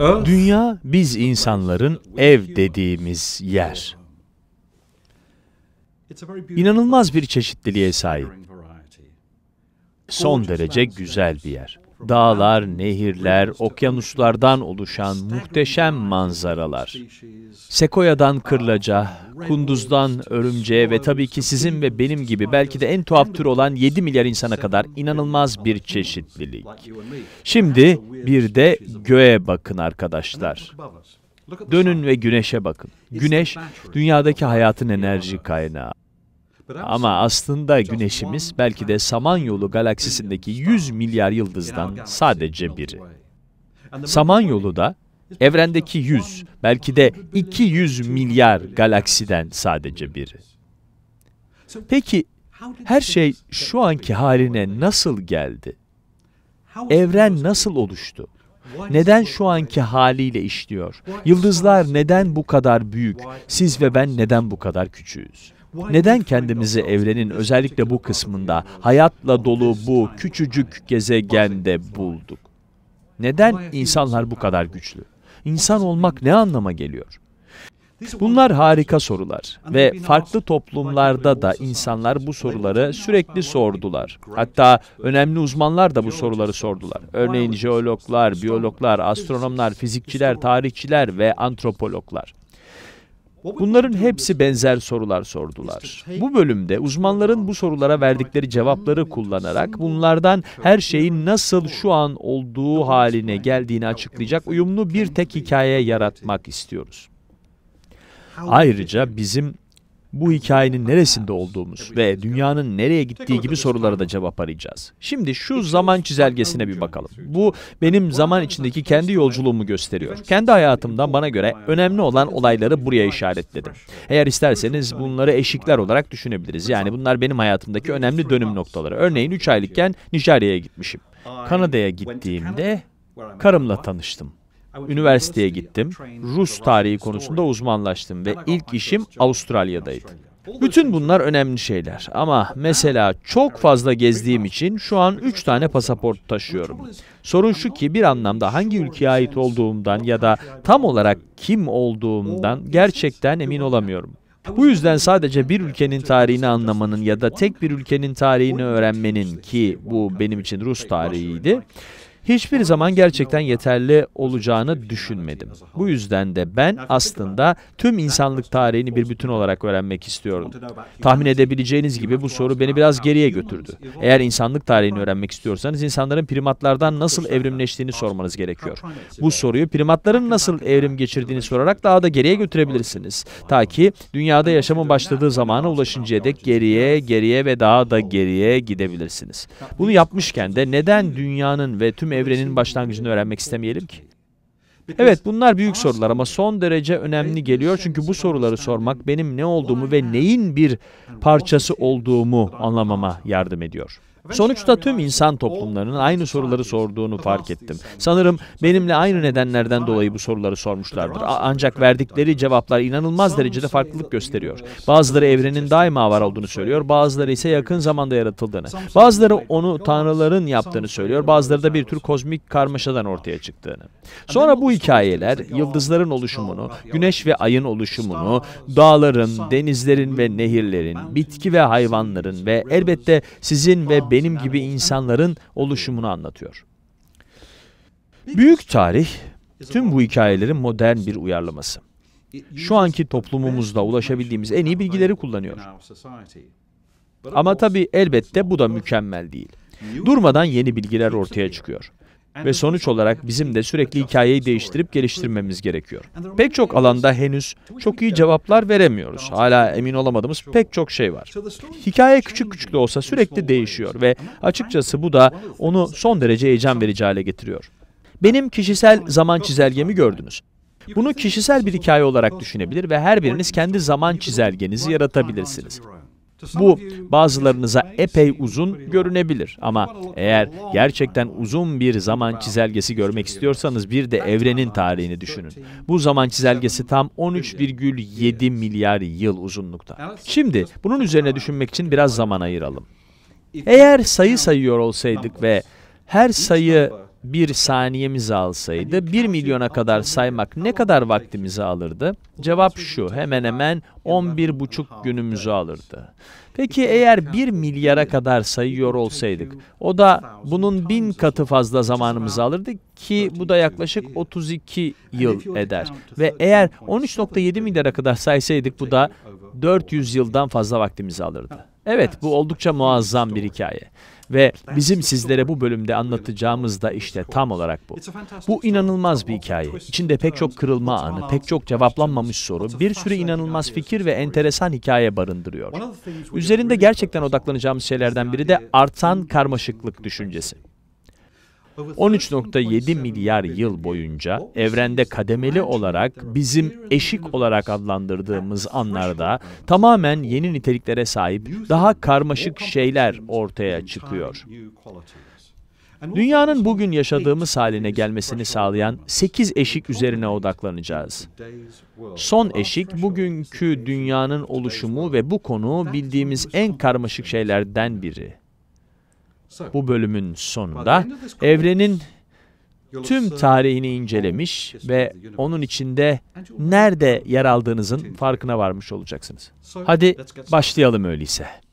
Dünya biz insanların ev dediğimiz yer. İnanılmaz bir çeşitliliğe sahip. Son derece güzel bir yer dağlar, nehirler, okyanuslardan oluşan muhteşem manzaralar. Sekoya'dan ah, kırlaca, kunduzdan örümceğe ve tabii ki sizin ve benim gibi belki de en tuhaf tür olan 7 milyar insana kadar inanılmaz bir çeşitlilik. Şimdi bir de göğe bakın arkadaşlar. Dönün ve güneşe bakın. Güneş dünyadaki hayatın enerji kaynağı. Ama aslında Güneşimiz belki de Samanyolu galaksisindeki 100 milyar yıldızdan sadece biri. Samanyolu da evrendeki 100, belki de 200 milyar galaksiden sadece biri. Peki her şey şu anki haline nasıl geldi? Evren nasıl oluştu? Neden şu anki haliyle işliyor? Yıldızlar neden bu kadar büyük? Siz ve ben neden bu kadar küçüğüz? Neden kendimizi evrenin özellikle bu kısmında, hayatla dolu bu küçücük gezegende bulduk? Neden insanlar bu kadar güçlü? İnsan olmak ne anlama geliyor? Bunlar harika sorular ve farklı toplumlarda da insanlar bu soruları sürekli sordular. Hatta önemli uzmanlar da bu soruları sordular. Örneğin jeologlar, biyologlar, astronomlar, fizikçiler, tarihçiler ve antropologlar. Bunların hepsi benzer sorular sordular. Şey bu bölümde uzmanların bu sorulara verdikleri cevapları kullanarak bunlardan her şeyin nasıl şu an olduğu haline geldiğini açıklayacak uyumlu bir tek hikaye yaratmak istiyoruz. Ayrıca bizim bu hikayenin neresinde olduğumuz ve dünyanın nereye gittiği gibi sorulara da cevap arayacağız. Şimdi şu zaman çizelgesine bir bakalım. Bu benim zaman içindeki kendi yolculuğumu gösteriyor. Kendi hayatımdan bana göre önemli olan olayları buraya işaretledim. Eğer isterseniz bunları eşikler olarak düşünebiliriz. Yani bunlar benim hayatımdaki önemli dönüm noktaları. Örneğin 3 aylıkken Nijerya'ya gitmişim. Kanada'ya gittiğimde karımla tanıştım üniversiteye gittim. Rus tarihi konusunda uzmanlaştım ve ilk işim Avustralya'daydı. Bütün bunlar önemli şeyler ama mesela çok fazla gezdiğim için şu an 3 tane pasaport taşıyorum. Sorun şu ki bir anlamda hangi ülkeye ait olduğumdan ya da tam olarak kim olduğumdan gerçekten emin olamıyorum. Bu yüzden sadece bir ülkenin tarihini anlamanın ya da tek bir ülkenin tarihini öğrenmenin ki bu benim için Rus tarihiydi hiçbir zaman gerçekten yeterli olacağını düşünmedim. Bu yüzden de ben aslında tüm insanlık tarihini bir bütün olarak öğrenmek istiyordum. Tahmin edebileceğiniz gibi bu soru beni biraz geriye götürdü. Eğer insanlık tarihini öğrenmek istiyorsanız insanların primatlardan nasıl evrimleştiğini sormanız gerekiyor. Bu soruyu primatların nasıl evrim geçirdiğini sorarak daha da geriye götürebilirsiniz. Ta ki dünyada yaşamın başladığı zamana ulaşıncaya dek geriye, geriye ve daha da geriye gidebilirsiniz. Bunu yapmışken de neden dünyanın ve tüm evrenin başlangıcını öğrenmek istemeyelim ki? Evet bunlar büyük sorular ama son derece önemli geliyor çünkü bu soruları sormak benim ne olduğumu ve neyin bir parçası olduğumu anlamama yardım ediyor. Sonuçta tüm insan toplumlarının aynı soruları sorduğunu fark ettim. Sanırım benimle aynı nedenlerden dolayı bu soruları sormuşlardır. Ancak verdikleri cevaplar inanılmaz derecede farklılık gösteriyor. Şey bazıları evrenin daima var olduğunu söylüyor, bazıları ise şey yakın zamanda yaratıldığını. Bazıları onu şey tanrıların yaptığını söylüyor, bazıları da bir tür kozmik karmaşadan ortaya çıktığını. Sonra bu hikayeler yıldızların oluşumunu, güneş ve ayın oluşumunu, dağların, denizlerin ve nehirlerin, bitki ve hayvanların ve elbette sizin ve benim benim gibi insanların oluşumunu anlatıyor. Büyük tarih tüm bu hikayelerin modern bir uyarlaması. Şu anki toplumumuzda ulaşabildiğimiz en iyi bilgileri kullanıyor. Ama tabii elbette bu da mükemmel değil. Durmadan yeni bilgiler ortaya çıkıyor. Ve sonuç olarak bizim de sürekli hikayeyi değiştirip geliştirmemiz gerekiyor. Pek çok alanda henüz çok iyi cevaplar veremiyoruz. Hala emin olamadığımız pek çok şey var. Hikaye küçük küçük de olsa sürekli değişiyor ve açıkçası bu da onu son derece heyecan verici hale getiriyor. Benim kişisel zaman çizelgemi gördünüz. Bunu kişisel bir hikaye olarak düşünebilir ve her biriniz kendi zaman çizelgenizi yaratabilirsiniz. Bu bazılarınıza epey uzun görünebilir ama eğer gerçekten uzun bir zaman çizelgesi görmek istiyorsanız bir de evrenin tarihini düşünün. Bu zaman çizelgesi tam 13,7 milyar yıl uzunlukta. Şimdi bunun üzerine düşünmek için biraz zaman ayıralım. Eğer sayı sayıyor olsaydık ve her sayı bir saniyemizi alsaydı 1 milyona kadar saymak ne kadar vaktimizi alırdı? Cevap şu hemen hemen 11,5 günümüzü alırdı. Peki eğer 1 milyara kadar sayıyor olsaydık o da bunun bin katı fazla zamanımızı alırdı ki bu da yaklaşık 32 yıl eder. Ve eğer 13.7 milyara kadar saysaydık bu da 400 yıldan fazla vaktimizi alırdı. Evet bu oldukça muazzam bir hikaye. Ve bizim sizlere bu bölümde anlatacağımız da işte tam olarak bu. Bu inanılmaz bir hikaye. İçinde pek çok kırılma anı, pek çok cevaplanmamış soru, bir sürü inanılmaz fikir ve enteresan hikaye barındırıyor. Üzerinde gerçekten odaklanacağımız şeylerden biri de artan karmaşıklık düşüncesi. 13.7 milyar yıl boyunca evrende kademeli olarak bizim eşik olarak adlandırdığımız anlarda tamamen yeni niteliklere sahip daha karmaşık şeyler ortaya çıkıyor. Dünyanın bugün yaşadığımız haline gelmesini sağlayan 8 eşik üzerine odaklanacağız. Son eşik bugünkü dünyanın oluşumu ve bu konu bildiğimiz en karmaşık şeylerden biri bu bölümün sonunda evrenin tüm tarihini incelemiş ve onun içinde nerede yer aldığınızın farkına varmış olacaksınız. Hadi başlayalım öyleyse.